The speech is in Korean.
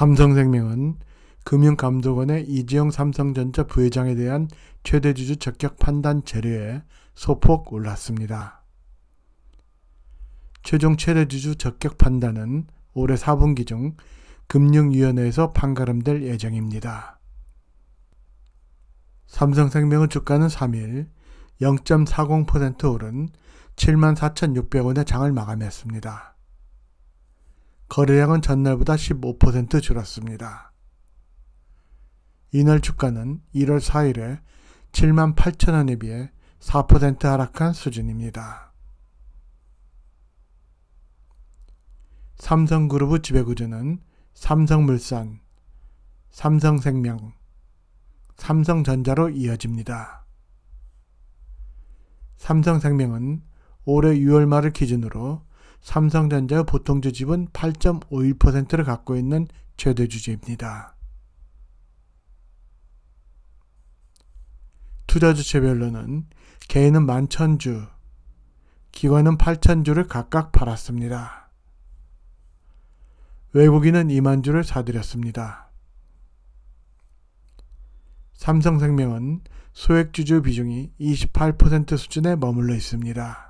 삼성생명은 금융감독원의 이지영 삼성전자 부회장에 대한 최대주주 적격 판단 재료에 소폭 올랐습니다. 최종 최대주주 적격 판단은 올해 4분기 중 금융위원회에서 판가름될 예정입니다. 삼성생명의 주가는 3일 0.40% 오른 7 4 6 0 0원의 장을 마감했습니다. 거래량은 전날보다 15% 줄었습니다. 이날 주가는 1월 4일에 7만 8천원에 비해 4% 하락한 수준입니다. 삼성그룹의 지배구조는 삼성물산, 삼성생명, 삼성전자로 이어집니다. 삼성생명은 올해 6월 말을 기준으로 삼성전자 보통 주집은 8.51%를 갖고 있는 최대 주주입니다. 투자 주체별로는 개인은 만천주 기관은 8천주를 각각 팔았습니다. 외국인은 2만 주를 사들였습니다. 삼성생명은 소액주주 비중이 28% 수준에 머물러 있습니다.